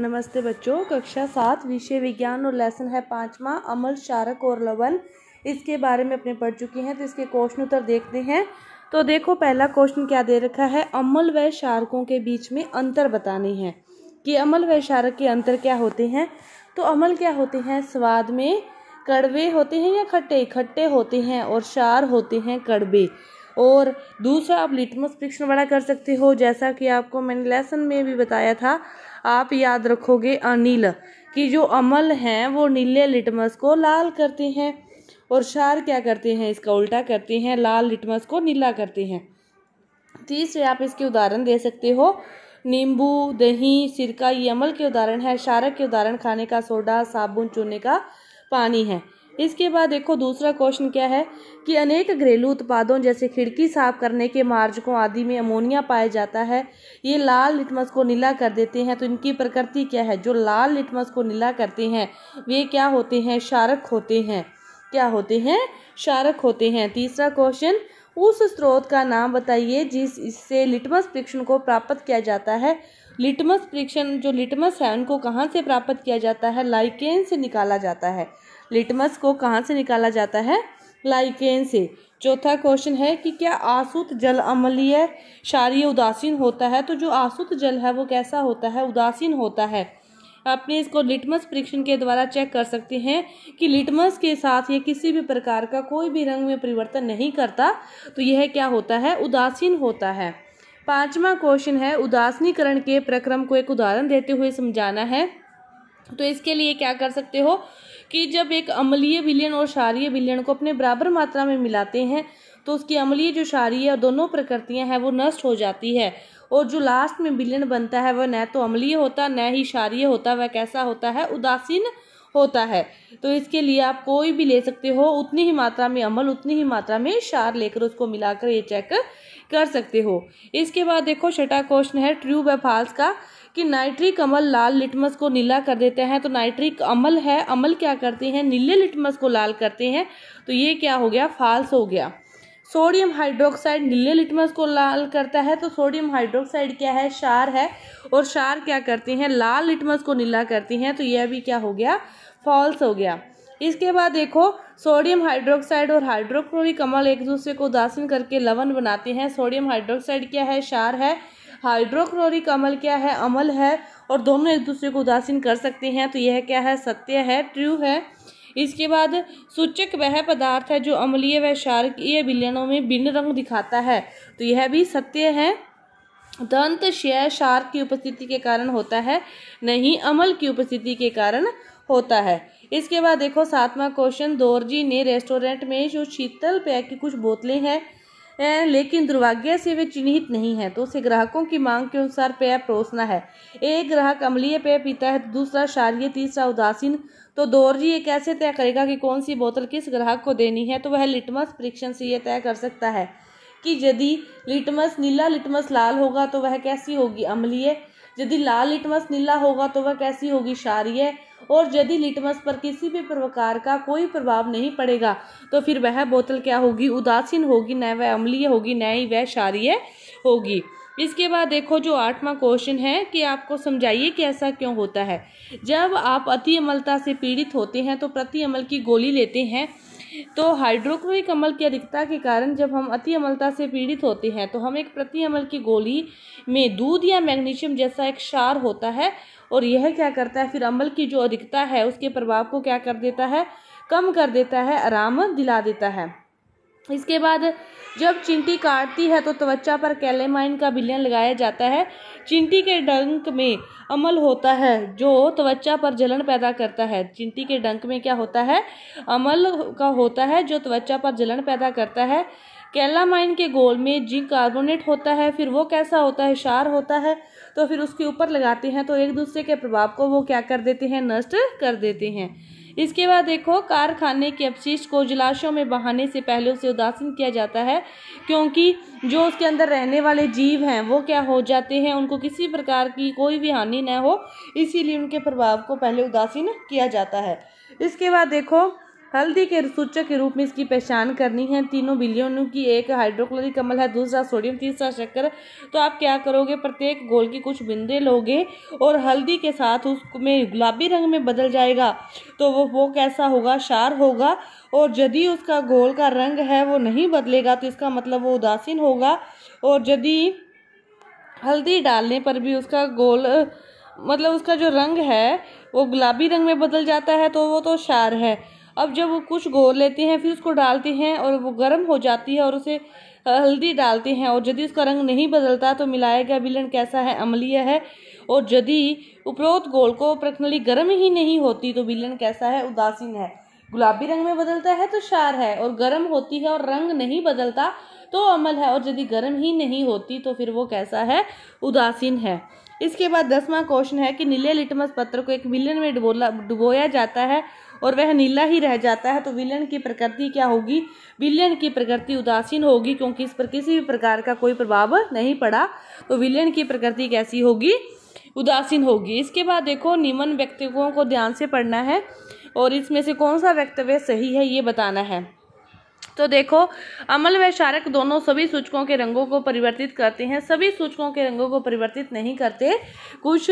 नमस्ते बच्चों कक्षा सात विषय विज्ञान और लेसन है पांचवा अमल शारक और लवण इसके बारे में अपने पढ़ चुके हैं तो इसके क्वेश्चन उत्तर देखते हैं तो देखो पहला क्वेश्चन क्या दे रखा है अमल व शारकों के बीच में अंतर बताने हैं कि अमल व शारक के अंतर क्या होते हैं तो अमल क्या होते हैं स्वाद में कड़वे होते हैं या खट्टे खट्टे होते हैं और शार होते हैं कड़वे और दूसरा आप लिटमस परीक्षण बड़ा कर सकते हो जैसा कि आपको मैंने लेसन में भी बताया था आप याद रखोगे अनिल कि जो अमल हैं वो नीले लिटमस को लाल करते हैं और शार क्या करते हैं इसका उल्टा करते हैं लाल लिटमस को नीला करते हैं तीसरे आप इसके उदाहरण दे सकते हो नींबू दही सिरका ये अमल के उदाहरण है शारक के उदाहरण खाने का सोडा साबुन चूने का पानी है इसके बाद देखो दूसरा क्वेश्चन क्या है कि अनेक घरेलू उत्पादों जैसे खिड़की साफ करने के मार्जकों आदि में अमोनिया पाया जाता है ये लाल लिटमस को नीला कर देते हैं तो इनकी प्रकृति क्या है जो लाल लिटमस को नीला करते हैं वे क्या होते हैं शारक होते हैं क्या होते हैं शारक होते हैं तीसरा क्वेश्चन उस स्रोत का नाम बताइए जिस इससे लिटमस परीक्षण को प्राप्त किया जाता है लिटमस परीक्षण जो लिटमस है उनको कहाँ से प्राप्त किया जाता है लाइकेन से निकाला जाता है लिटमस को कहाँ से निकाला जाता है लाइकेन से चौथा क्वेश्चन है कि क्या आसुत जल अमलीय क्षारीय उदासीन होता है तो जो आसुत जल है वो कैसा होता है उदासीन होता है अपने इसको लिटमस परीक्षण के द्वारा चेक कर सकते हैं कि लिटमस के साथ ये किसी भी प्रकार का कोई भी रंग में परिवर्तन नहीं करता तो यह क्या होता है उदासीन होता है पांचवा क्वेश्चन है उदासीनीकरण के प्रक्रम को एक उदाहरण देते हुए समझाना है तो इसके लिए क्या कर सकते हो कि जब एक अमलीय विलयन और क्षारीय विलयन को अपने बराबर मात्रा में मिलाते हैं तो उसकी अमलीय जो क्षारीय और दोनों प्रकृतियां हैं वो नष्ट हो जाती है और जो लास्ट में विलयन बनता है वह न तो अम्लीय होता न ही क्षारीय होता वह कैसा होता है उदासीन होता है तो इसके लिए आप कोई भी ले सकते हो उतनी ही मात्रा में अमल उतनी ही मात्रा में क्षार लेकर उसको मिलाकर ये चेक कर सकते हो इसके बाद देखो छठा क्वेश्चन है ट्रू व फाल्स का कि नाइट्रिक अमल लाल लिटमस को नीला कर देते हैं तो नाइट्रिक अमल है अमल क्या करते हैं नीले लिटमस को लाल करते हैं तो ये क्या हो गया फाल्स हो गया सोडियम हाइड्रोक्साइड नीले लिटमस को लाल करता है तो सोडियम हाइड्रोक्साइड क्या है क्षार है और क्षार क्या करते हैं लाल लिटमस को नीला करते हैं तो यह भी क्या हो गया फॉल्स हो गया इसके बाद देखो सोडियम हाइड्रोक्साइड और हाइड्रोक्लोरिक अमल एक दूसरे को उदासीन करके लवण बनाते हैं सोडियम हाइड्रोक्साइड क्या है क्षार है हाइड्रोक्लोरिक अमल क्या है अमल है और दोनों एक दूसरे को उदासीन कर सकते हैं तो यह क्या है सत्य है ट्रू है इसके बाद सूचक वह पदार्थ है जो अम्लीय व शारकीय विलयनों में भिन्न रंग दिखाता है तो यह भी सत्य है दंत शय शार्क की उपस्थिति के कारण होता है नहीं अमल की उपस्थिति के कारण होता है इसके बाद देखो सातवां क्वेश्चन दोरजी ने रेस्टोरेंट में जो शीतल पैक की कुछ बोतलें हैं लेकिन दुर्भाग्य से वे चिन्हित नहीं है तो उसे ग्राहकों की मांग के अनुसार पेय परोसना है एक ग्राहक अम्लीय पेय पीता है तो दूसरा शारीय तीसरा उदासीन तो दौरजी ये कैसे तय करेगा कि कौन सी बोतल किस ग्राहक को देनी है तो वह लिटमस परीक्षण से यह तय कर सकता है कि यदि लिटमस नीला लिटमस लाल होगा तो वह कैसी होगी अम्लीय यदि लाल लिटमस नीला होगा तो वह कैसी होगी क्षारीय और यदि लिटमस पर किसी भी प्रकार का कोई प्रभाव नहीं पड़ेगा तो फिर वह बोतल क्या होगी उदासीन होगी न वह अम्लीय होगी न ही वह क्षारीय होगी इसके बाद देखो जो आठवां क्वेश्चन है कि आपको समझाइए कि ऐसा क्यों होता है जब आप अति अमलता से पीड़ित होते हैं तो प्रति अमल की गोली लेते हैं तो हाइड्रोक्लोरिक अम्ल की अधिकता के कारण जब हम अति अम्लता से पीड़ित होते हैं तो हम एक प्रति अम्ल की गोली में दूध या मैग्नीशियम जैसा एक क्षार होता है और यह क्या करता है फिर अम्ल की जो अधिकता है उसके प्रभाव को क्या कर देता है कम कर देता है आराम दिला देता है इसके बाद जब चिंटी काटती है तो त्वचा पर कैलेमाइन का बिलियन लगाया जाता है चिंटी के डंक में अमल होता है जो त्वचा पर जलन पैदा करता है चिंटी के डंक में क्या होता है अमल का होता है जो त्वचा पर जलन पैदा करता है कैलामाइन के गोल में जिंक कार्बोनेट होता है फिर वो कैसा होता है शार होता है तो फिर उसके ऊपर लगाते हैं तो एक दूसरे के प्रभाव को वो क्या कर देते हैं नष्ट कर देते हैं इसके बाद देखो कारखाने के अपशिष्ट को जलाशयों में बहाने से पहले उसे उदासीन किया जाता है क्योंकि जो उसके अंदर रहने वाले जीव हैं वो क्या हो जाते हैं उनको किसी प्रकार की कोई भी हानि न हो इसीलिए उनके प्रभाव को पहले उदासीन किया जाता है इसके बाद देखो हल्दी के सूचक के रूप में इसकी पहचान करनी है तीनों बिलियों की एक हाइड्रोक्लोरिक अम्ल है दूसरा सोडियम तीसरा शक्कर तो आप क्या करोगे प्रत्येक गोल की कुछ बिंदे लोगे और हल्दी के साथ उसमें गुलाबी रंग में बदल जाएगा तो वो वो कैसा होगा शार होगा और यदि उसका गोल का रंग है वो नहीं बदलेगा तो इसका मतलब वो उदासीन होगा और यदि हल्दी डालने पर भी उसका गोल मतलब उसका जो रंग है वो गुलाबी रंग में बदल जाता है तो वो तो शार है अब जब वो कुछ घोल लेते हैं फिर उसको डालते हैं और वो गर्म हो जाती है और उसे हल्दी डालते हैं और यदि उसका रंग नहीं बदलता तो मिलाया गया बिलन कैसा है अम्लीय है और यदि उपरोक्त घोल को प्रकनली गर्म ही नहीं होती तो बिलन कैसा है उदासीन है गुलाबी रंग में बदलता है तो शार है और गर्म होती है और रंग नहीं बदलता तो अमल है और यदि गर्म ही नहीं होती तो फिर वो कैसा है उदासीन है इसके बाद दसवां क्वेश्चन है कि नीले लिटमस पत्र को एक विलन में डुबोला डुबोया जाता है और वह नीला ही रह जाता है तो विलन की प्रकृति क्या होगी विलन की प्रकृति उदासीन होगी क्योंकि इस पर किसी भी प्रकार का कोई प्रभाव नहीं पड़ा तो विलन की प्रकृति कैसी होगी उदासीन होगी इसके बाद देखो निम्न व्यक्तित्वों को ध्यान से पढ़ना है और इसमें से कौन सा वक्तव्य सही है ये बताना है तो देखो अमल व शारक दोनों सभी सूचकों के रंगों को परिवर्तित करते हैं सभी सूचकों के रंगों को परिवर्तित नहीं करते कुछ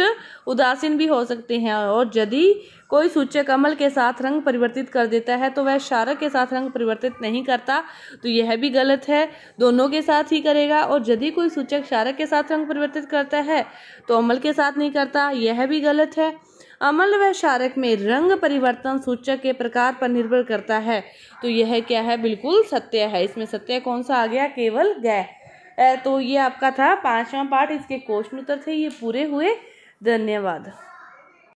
उदासीन भी हो सकते हैं और यदि कोई सूचक अमल के साथ रंग परिवर्तित कर देता है तो वह शारक के साथ रंग परिवर्तित नहीं करता तो यह भी गलत है दोनों के साथ ही करेगा और यदि कोई सूचक शारक के साथ रंग परिवर्तित करता है तो अमल के साथ नहीं करता यह भी गलत है अमल व शारक में रंग परिवर्तन सूचक के प्रकार पर निर्भर करता है तो यह क्या है बिल्कुल सत्य है इसमें सत्य कौन सा आ गया केवल गय तो ये आपका था पांचवा पाठ इसके क्वेश्चन उत्तर थे ये पूरे हुए धन्यवाद